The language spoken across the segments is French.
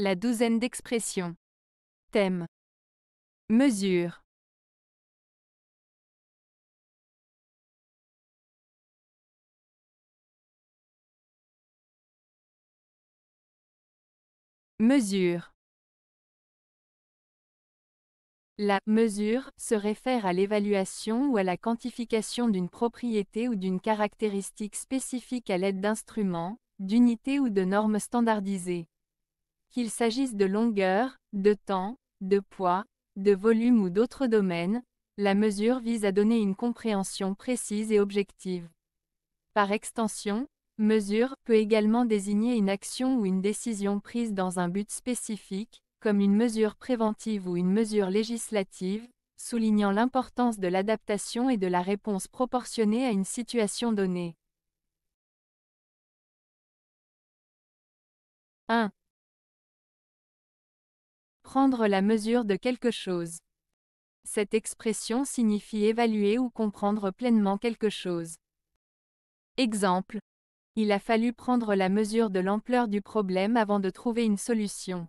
La douzaine d'expressions. Thème. Mesure. Mesure. La mesure se réfère à l'évaluation ou à la quantification d'une propriété ou d'une caractéristique spécifique à l'aide d'instruments, d'unités ou de normes standardisées qu'il s'agisse de longueur, de temps, de poids, de volume ou d'autres domaines, la mesure vise à donner une compréhension précise et objective. Par extension, mesure peut également désigner une action ou une décision prise dans un but spécifique, comme une mesure préventive ou une mesure législative, soulignant l'importance de l'adaptation et de la réponse proportionnée à une situation donnée. 1. Prendre la mesure de quelque chose. Cette expression signifie évaluer ou comprendre pleinement quelque chose. Exemple. Il a fallu prendre la mesure de l'ampleur du problème avant de trouver une solution.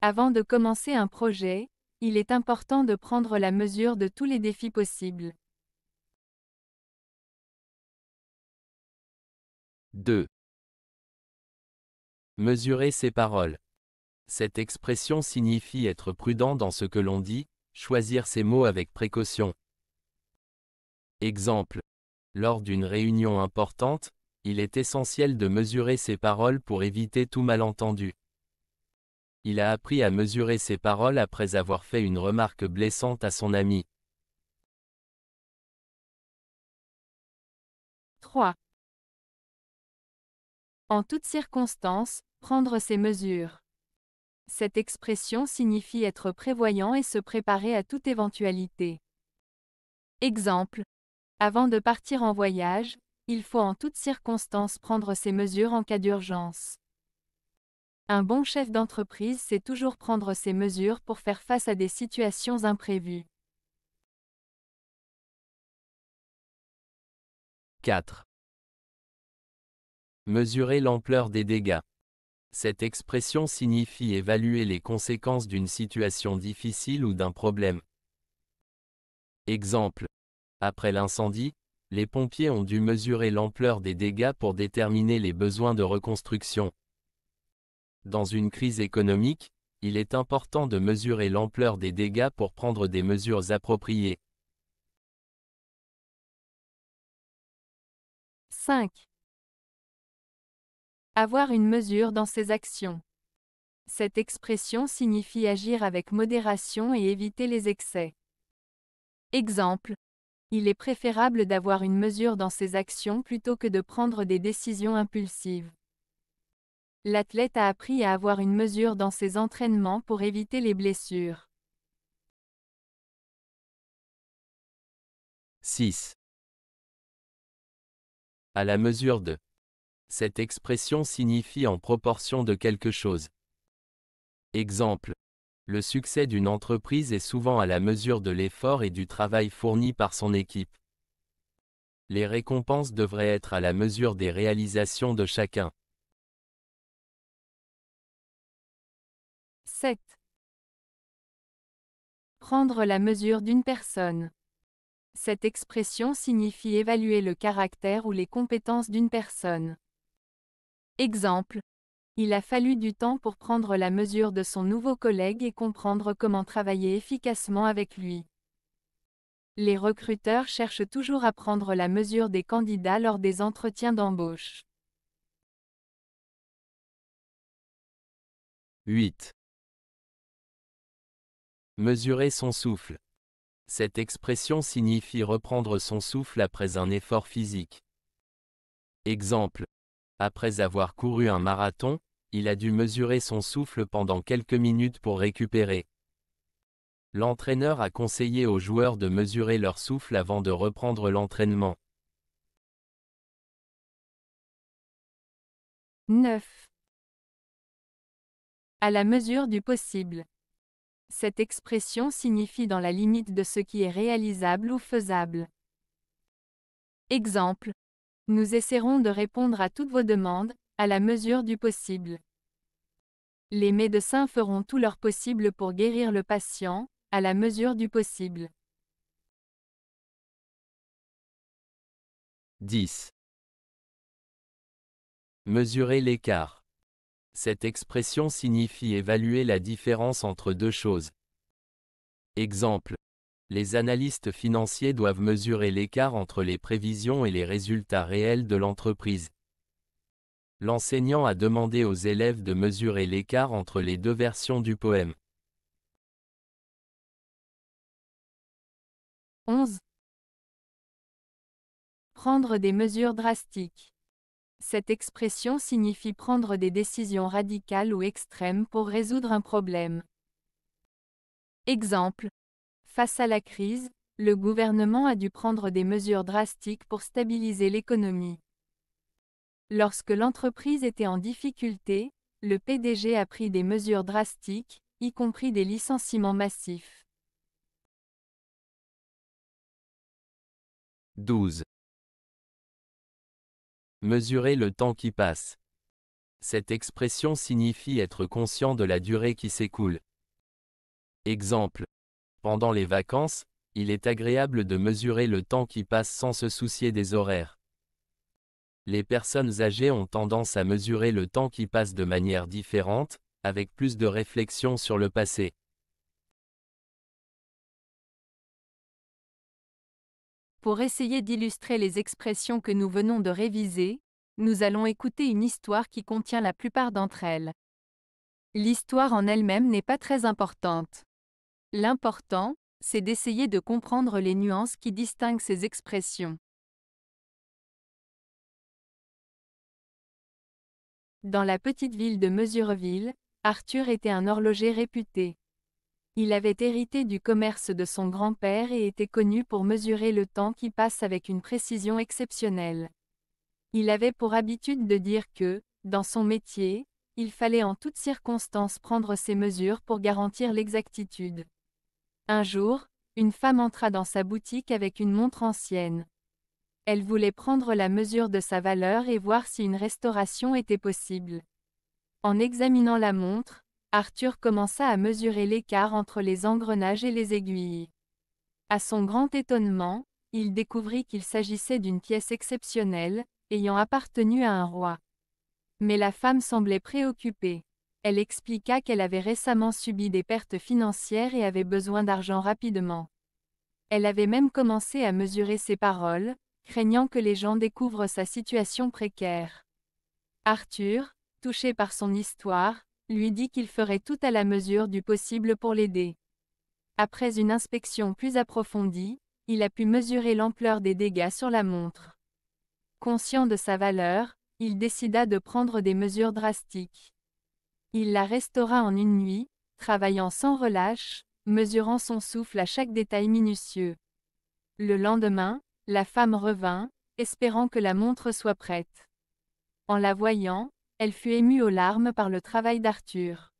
Avant de commencer un projet, il est important de prendre la mesure de tous les défis possibles. 2. Mesurer ses paroles. Cette expression signifie être prudent dans ce que l'on dit, choisir ses mots avec précaution. Exemple. Lors d'une réunion importante, il est essentiel de mesurer ses paroles pour éviter tout malentendu. Il a appris à mesurer ses paroles après avoir fait une remarque blessante à son ami. 3. En toutes circonstances, prendre ses mesures. Cette expression signifie être prévoyant et se préparer à toute éventualité. Exemple. Avant de partir en voyage, il faut en toutes circonstances prendre ses mesures en cas d'urgence. Un bon chef d'entreprise sait toujours prendre ses mesures pour faire face à des situations imprévues. 4. Mesurer l'ampleur des dégâts. Cette expression signifie évaluer les conséquences d'une situation difficile ou d'un problème. Exemple. Après l'incendie, les pompiers ont dû mesurer l'ampleur des dégâts pour déterminer les besoins de reconstruction. Dans une crise économique, il est important de mesurer l'ampleur des dégâts pour prendre des mesures appropriées. 5. Avoir une mesure dans ses actions. Cette expression signifie agir avec modération et éviter les excès. Exemple. Il est préférable d'avoir une mesure dans ses actions plutôt que de prendre des décisions impulsives. L'athlète a appris à avoir une mesure dans ses entraînements pour éviter les blessures. 6. À la mesure de cette expression signifie en proportion de quelque chose. Exemple. Le succès d'une entreprise est souvent à la mesure de l'effort et du travail fourni par son équipe. Les récompenses devraient être à la mesure des réalisations de chacun. 7. Prendre la mesure d'une personne. Cette expression signifie évaluer le caractère ou les compétences d'une personne. Exemple. Il a fallu du temps pour prendre la mesure de son nouveau collègue et comprendre comment travailler efficacement avec lui. Les recruteurs cherchent toujours à prendre la mesure des candidats lors des entretiens d'embauche. 8. Mesurer son souffle. Cette expression signifie reprendre son souffle après un effort physique. Exemple, après avoir couru un marathon, il a dû mesurer son souffle pendant quelques minutes pour récupérer. L'entraîneur a conseillé aux joueurs de mesurer leur souffle avant de reprendre l'entraînement. 9. À la mesure du possible. Cette expression signifie dans la limite de ce qui est réalisable ou faisable. Exemple. Nous essaierons de répondre à toutes vos demandes, à la mesure du possible. Les médecins feront tout leur possible pour guérir le patient, à la mesure du possible. 10. Mesurer l'écart. Cette expression signifie évaluer la différence entre deux choses. Exemple les analystes financiers doivent mesurer l'écart entre les prévisions et les résultats réels de l'entreprise. L'enseignant a demandé aux élèves de mesurer l'écart entre les deux versions du poème. 11. Prendre des mesures drastiques. Cette expression signifie prendre des décisions radicales ou extrêmes pour résoudre un problème. Exemple, Face à la crise, le gouvernement a dû prendre des mesures drastiques pour stabiliser l'économie. Lorsque l'entreprise était en difficulté, le PDG a pris des mesures drastiques, y compris des licenciements massifs. 12. Mesurer le temps qui passe. Cette expression signifie être conscient de la durée qui s'écoule. Exemple pendant les vacances, il est agréable de mesurer le temps qui passe sans se soucier des horaires. Les personnes âgées ont tendance à mesurer le temps qui passe de manière différente, avec plus de réflexion sur le passé. Pour essayer d'illustrer les expressions que nous venons de réviser, nous allons écouter une histoire qui contient la plupart d'entre elles. L'histoire en elle-même n'est pas très importante. L'important, c'est d'essayer de comprendre les nuances qui distinguent ces expressions. Dans la petite ville de Mesureville, Arthur était un horloger réputé. Il avait hérité du commerce de son grand-père et était connu pour mesurer le temps qui passe avec une précision exceptionnelle. Il avait pour habitude de dire que, dans son métier, il fallait en toutes circonstances prendre ses mesures pour garantir l'exactitude. Un jour, une femme entra dans sa boutique avec une montre ancienne. Elle voulait prendre la mesure de sa valeur et voir si une restauration était possible. En examinant la montre, Arthur commença à mesurer l'écart entre les engrenages et les aiguilles. À son grand étonnement, il découvrit qu'il s'agissait d'une pièce exceptionnelle, ayant appartenu à un roi. Mais la femme semblait préoccupée. Elle expliqua qu'elle avait récemment subi des pertes financières et avait besoin d'argent rapidement. Elle avait même commencé à mesurer ses paroles, craignant que les gens découvrent sa situation précaire. Arthur, touché par son histoire, lui dit qu'il ferait tout à la mesure du possible pour l'aider. Après une inspection plus approfondie, il a pu mesurer l'ampleur des dégâts sur la montre. Conscient de sa valeur, il décida de prendre des mesures drastiques. Il la restaura en une nuit, travaillant sans relâche, mesurant son souffle à chaque détail minutieux. Le lendemain, la femme revint, espérant que la montre soit prête. En la voyant, elle fut émue aux larmes par le travail d'Arthur.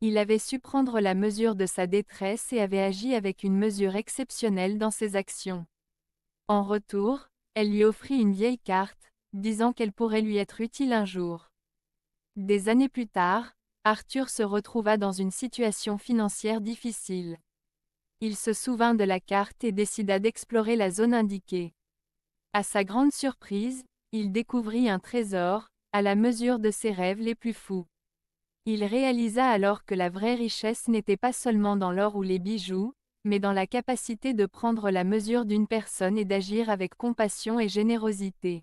Il avait su prendre la mesure de sa détresse et avait agi avec une mesure exceptionnelle dans ses actions. En retour, elle lui offrit une vieille carte, disant qu'elle pourrait lui être utile un jour. Des années plus tard, Arthur se retrouva dans une situation financière difficile. Il se souvint de la carte et décida d'explorer la zone indiquée. À sa grande surprise, il découvrit un trésor, à la mesure de ses rêves les plus fous. Il réalisa alors que la vraie richesse n'était pas seulement dans l'or ou les bijoux, mais dans la capacité de prendre la mesure d'une personne et d'agir avec compassion et générosité.